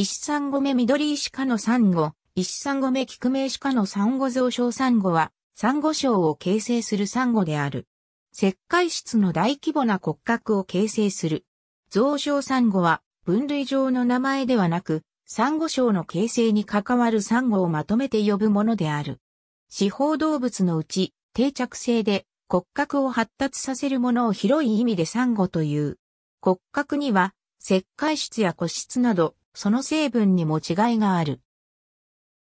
石三五目緑石科の三五、石三五目菊名石科の三五増床三五は、三五礁を形成する三五である。石灰質の大規模な骨格を形成する。増床三五は、分類上の名前ではなく、三五礁の形成に関わる三五をまとめて呼ぶものである。四方動物のうち、定着性で骨格を発達させるものを広い意味で三五という。骨格には、石灰質や骨質など、その成分にも違いがある。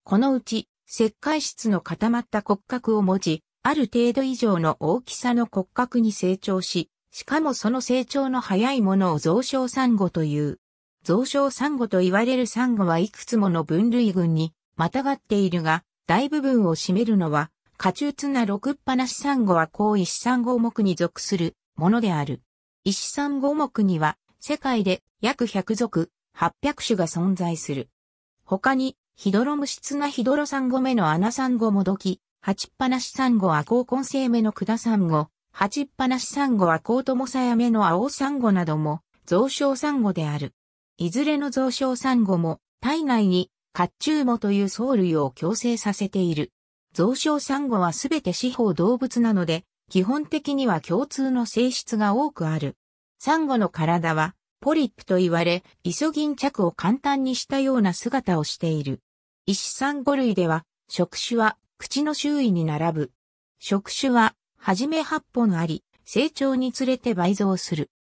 このうち、石灰質の固まった骨格を持ち、ある程度以上の大きさの骨格に成長し、しかもその成長の早いものを増殖サンゴという。増殖サンゴと言われるサンゴはいくつもの分類群にまたがっているが、大部分を占めるのは、下中ツな六っしサンゴは高石サンゴ目に属するものである。石サンゴ目には世界で約100族800種が存在する。他に、ヒドロ無質なヒドロサンゴ目のナサンゴもどき、鉢っぱなしサンゴは高根イ目のダサンゴ、鉢っぱなしサンゴは高モサヤ目のオサンゴなども、増殖サンゴである。いずれの増殖サンゴも、体内に、カッチュウモという藻類を共生させている。増殖サンゴはすべて四方動物なので、基本的には共通の性質が多くある。サンゴの体は、ポリップと言われ、イソギンチャクを簡単にしたような姿をしている。石産五類では、触手は口の周囲に並ぶ。触手は、はじめ8本あり、成長につれて倍増する。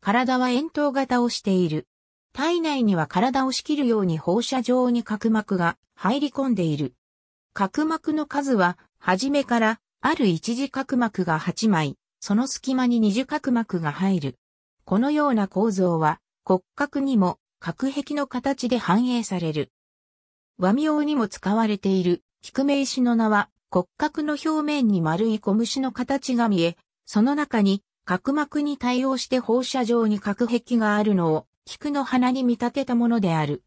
体は円筒型をしている。体内には体を仕切るように放射状に角膜が入り込んでいる。角膜の数は、はじめから、ある一次角膜が8枚、その隙間に二次角膜が入る。このような構造は骨格にも隔壁の形で反映される。和名にも使われている菊名詞の名は骨格の表面に丸い小虫の形が見え、その中に角膜に対応して放射状に核壁があるのを菊の花に見立てたものである。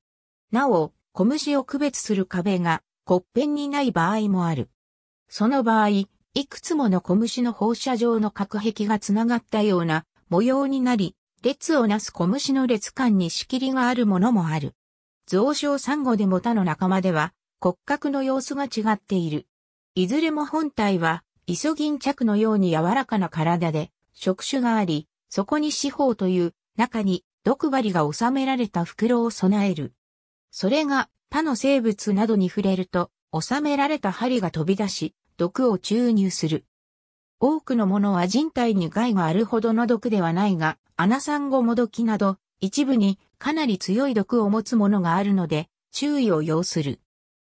なお、小虫を区別する壁が骨片にない場合もある。その場合、いくつもの小虫の放射状の核壁がつながったような模様になり、列をなす小虫の列間に仕切りがあるものもある。増床サンゴでも他の仲間では骨格の様子が違っている。いずれも本体はイソギンチャクのように柔らかな体で触手があり、そこに四方という中に毒針が収められた袋を備える。それが他の生物などに触れると収められた針が飛び出し、毒を注入する。多くのものは人体に害があるほどの毒ではないが、アナサンゴモドキなど、一部にかなり強い毒を持つものがあるので、注意を要する。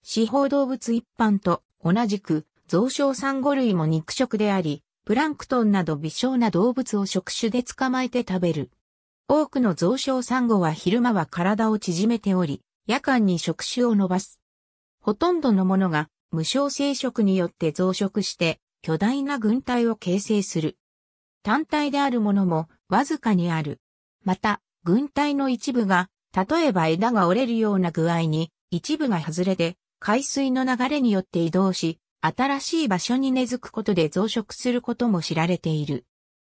四方動物一般と同じく、増殖サンゴ類も肉食であり、プランクトンなど微小な動物を触手で捕まえて食べる。多くの増殖サンゴは昼間は体を縮めており、夜間に触手を伸ばす。ほとんどのものが無償生殖によって増殖して巨大な軍隊を形成する。単体であるものもわずかにある。また、軍隊の一部が、例えば枝が折れるような具合に、一部が外れて、海水の流れによって移動し、新しい場所に根付くことで増殖することも知られている。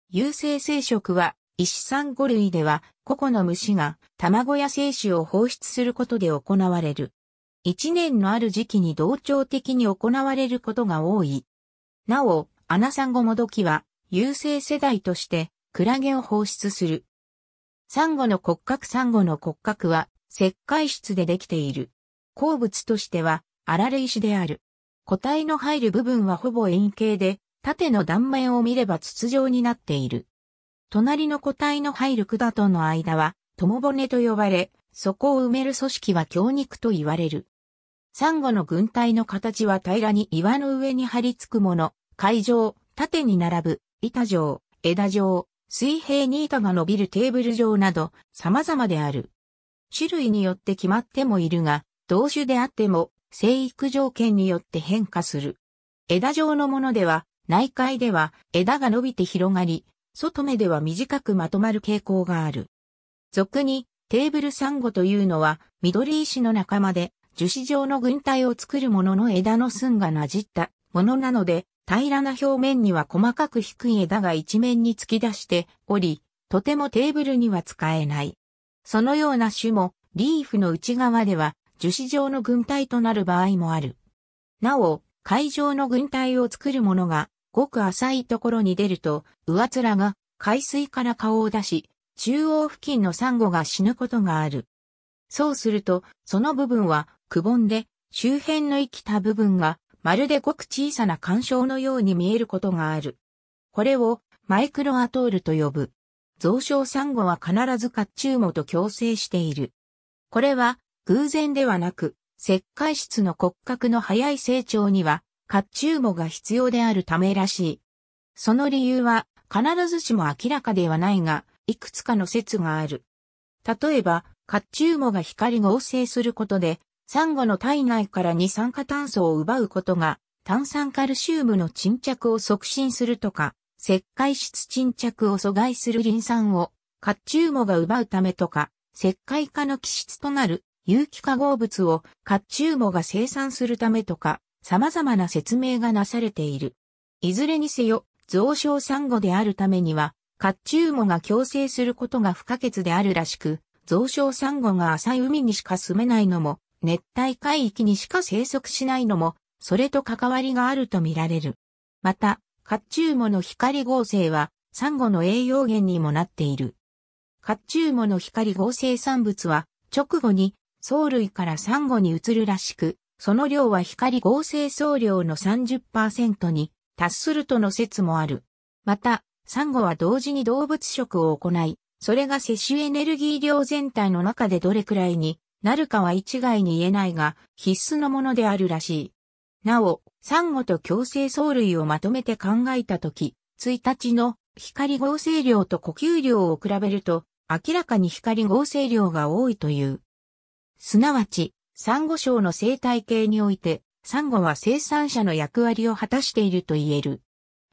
有性生殖は、石産五類では、個々の虫が卵や精子を放出することで行われる。一年のある時期に同調的に行われることが多い。なお、アナサンゴモドキは、優勢世代として、クラゲを放出する。サンゴの骨格サンゴの骨格は、石灰質でできている。鉱物としては、荒れ石である。個体の入る部分はほぼ円形で、縦の断面を見れば筒状になっている。隣の個体の入る管との間は、友骨と呼ばれ、そこを埋める組織は強肉と言われる。サンゴの軍隊の形は平らに岩の上に張り付くもの、海上、縦に並ぶ、板状、枝状、水平に板が伸びるテーブル状など、様々である。種類によって決まってもいるが、同種であっても、生育条件によって変化する。枝状のものでは、内海では枝が伸びて広がり、外目では短くまとまる傾向がある。俗に、テーブルサンゴというのは、緑石の仲間で、樹脂状の軍隊を作るものの枝の寸がなじったものなので、平らな表面には細かく低い枝が一面に突き出しており、とてもテーブルには使えない。そのような種も、リーフの内側では、樹脂状の軍隊となる場合もある。なお、海上の軍隊を作るものが、ごく浅いところに出ると、上面が海水から顔を出し、中央付近のサンゴが死ぬことがある。そうすると、その部分はくぼんで、周辺の生きた部分が、まるでごく小さな干渉のように見えることがある。これを、マイクロアトールと呼ぶ。増床サンゴは必ず甲冑もと共生している。これは、偶然ではなく、石灰質の骨格の早い成長には、甲冑もが必要であるためらしい。その理由は、必ずしも明らかではないが、いくつかの説がある。例えば、甲冑もが光合成することで、サンゴの体内から二酸化炭素を奪うことが炭酸カルシウムの沈着を促進するとか、石灰質沈着を阻害するリン酸をカュウモが奪うためとか、石灰化の基質となる有機化合物をカュウモが生産するためとか、様々な説明がなされている。いずれにせよ、増床産後であるためには、カュウモが共生することが不可欠であるらしく、増床産後が浅い海にしか住めないのも、熱帯海域にしか生息しないのも、それと関わりがあるとみられる。また、カチューモの光合成は、サンゴの栄養源にもなっている。カチューモの光合成産物は、直後に藻類からサンゴに移るらしく、その量は光合成総量の30%に達するとの説もある。また、サンゴは同時に動物食を行い、それが摂取エネルギー量全体の中でどれくらいになるかは一概に言えないが、必須のものであるらしい。なお、サンゴと共生藻類をまとめて考えたとき、1日の光合成量と呼吸量を比べると、明らかに光合成量が多いという。すなわち、サンゴ礁の生態系において、サンゴは生産者の役割を果たしていると言える。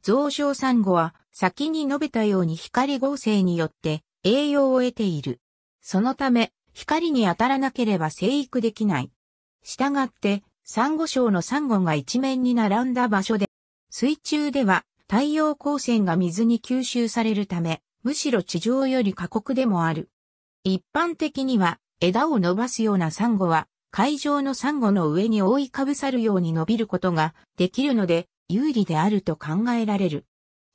増床サンゴは、先に述べたように光合成によって栄養を得ている。そのため、光に当たらなければ生育できない。したがって、サンゴ礁のサンゴが一面に並んだ場所で、水中では太陽光線が水に吸収されるため、むしろ地上より過酷でもある。一般的には枝を伸ばすようなサンゴは海上のサンゴの上に覆いかぶさるように伸びることができるので有利であると考えられる。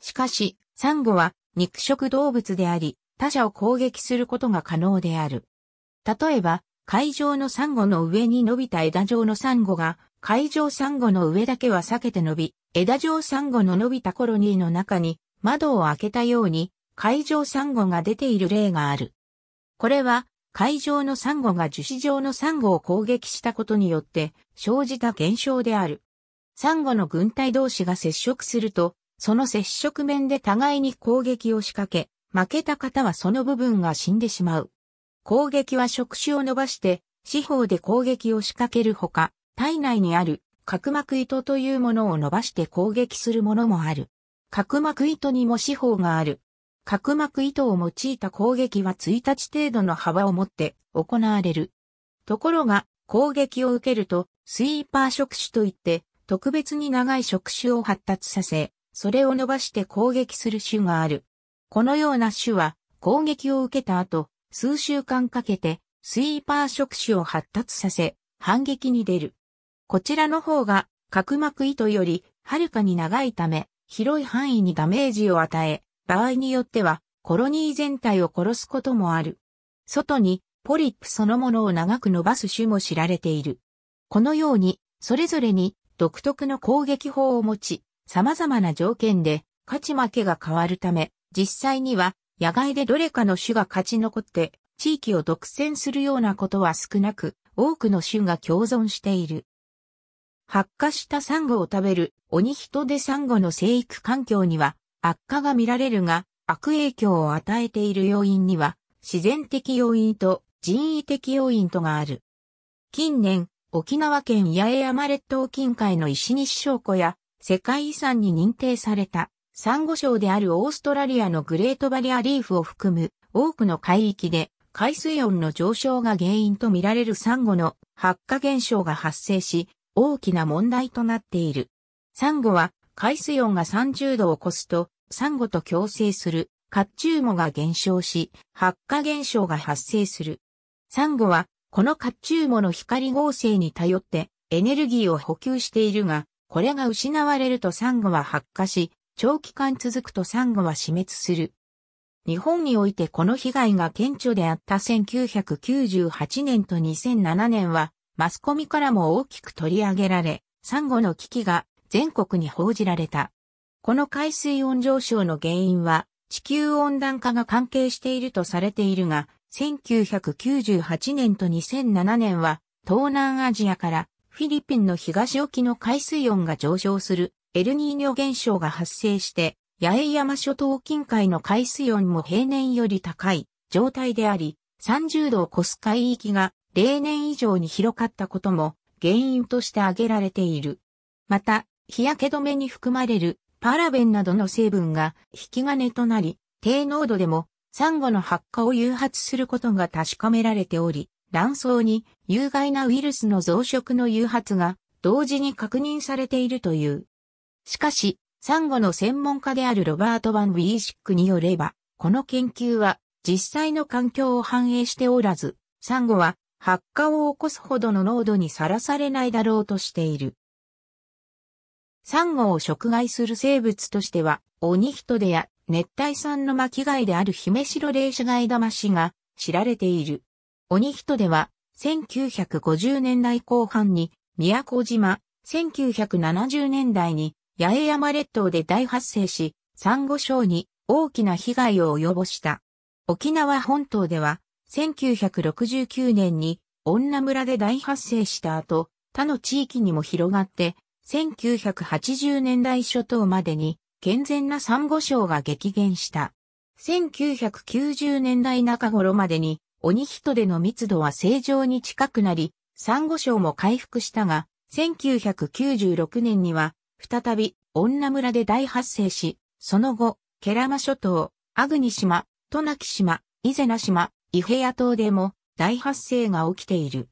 しかし、サンゴは肉食動物であり、他者を攻撃することが可能である。例えば、海上のサンゴの上に伸びた枝状のサンゴが、海上サンゴの上だけは避けて伸び、枝状サンゴの伸びたコロニーの中に窓を開けたように、海上サンゴが出ている例がある。これは、海上のサンゴが樹脂状のサンゴを攻撃したことによって生じた現象である。サンゴの軍隊同士が接触すると、その接触面で互いに攻撃を仕掛け、負けた方はその部分が死んでしまう。攻撃は触手を伸ばして、四方で攻撃を仕掛けるほか、体内にある角膜糸というものを伸ばして攻撃するものもある。角膜糸にも四方がある。角膜糸を用いた攻撃は1日程度の幅を持って行われる。ところが、攻撃を受けると、スイーパー触手といって、特別に長い触手を発達させ、それを伸ばして攻撃する種がある。このような種は、攻撃を受けた後、数週間かけてスイーパー触手を発達させ反撃に出る。こちらの方が角膜糸よりはるかに長いため広い範囲にダメージを与え、場合によってはコロニー全体を殺すこともある。外にポリップそのものを長く伸ばす種も知られている。このようにそれぞれに独特の攻撃法を持ち、様々な条件で勝ち負けが変わるため、実際には野外でどれかの種が勝ち残って、地域を独占するようなことは少なく、多くの種が共存している。発火したサンゴを食べる鬼人でサンゴの生育環境には悪化が見られるが、悪影響を与えている要因には、自然的要因と人為的要因とがある。近年、沖縄県八重山列島近海の石西証拠や世界遺産に認定されたサンゴ礁であるオーストラリアのグレートバリアリーフを含む多くの海域で海水温の上昇が原因とみられるサンゴの発火現象が発生し、大きな問題となっている。サンゴは海水温が30度を超すと、サンゴと共生する褐虫藻が減少し、発火現象が発生する。サンゴはこの褐虫藻の光合成に頼ってエネルギーを補給しているが、これが失われるとサンゴは発火し、長期間続くとサンゴは死滅する。日本においてこの被害が顕著であった1998年と2007年は、マスコミからも大きく取り上げられ、サンゴの危機が全国に報じられた。この海水温上昇の原因は、地球温暖化が関係しているとされているが、1998年と2007年は、東南アジアからフィリピンの東沖の海水温が上昇するエルニーニョ現象が発生して、八重山諸島近海の海水温も平年より高い状態であり、30度を超す海域が例年以上に広かったことも原因として挙げられている。また、日焼け止めに含まれるパラベンなどの成分が引き金となり、低濃度でもサンゴの発火を誘発することが確かめられており、卵巣に有害なウイルスの増殖の誘発が同時に確認されているという。しかし、サンゴの専門家であるロバート・ワン・ウィーシックによれば、この研究は実際の環境を反映しておらず、サンゴは発火を起こすほどの濃度にさらされないだろうとしている。サンゴを食害する生物としては、オニヒトデや熱帯産の巻貝であるヒメシロレイシガイダマシが知られている。オニヒトデは1950年代後半に宮古島、1970年代に八重山列島で大発生し、珊瑚礁に大きな被害を及ぼした。沖縄本島では、1969年に女村で大発生した後、他の地域にも広がって、1980年代初頭までに健全な珊瑚礁が激減した。1990年代中頃までに、鬼人での密度は正常に近くなり、珊瑚礁も回復したが、1996年には再び、女村で大発生し、その後、ケラマ諸島、アグニ島、トナキ島、伊ゼナ島、イヘヤ島でも大発生が起きている。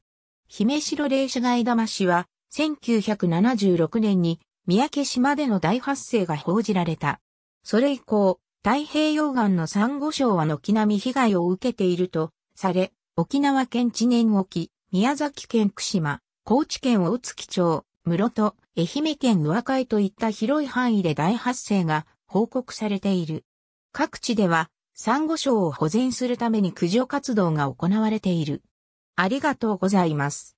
姫城霊社街玉氏は、1976年に三宅島での大発生が報じられた。それ以降、太平洋岸の珊瑚礁は軒並み被害を受けているとされ、沖縄県知念沖、宮崎県串間、高知県大月町、室戸、愛媛県宇和海といった広い範囲で大発生が報告されている。各地では、珊瑚礁を保全するために駆除活動が行われている。ありがとうございます。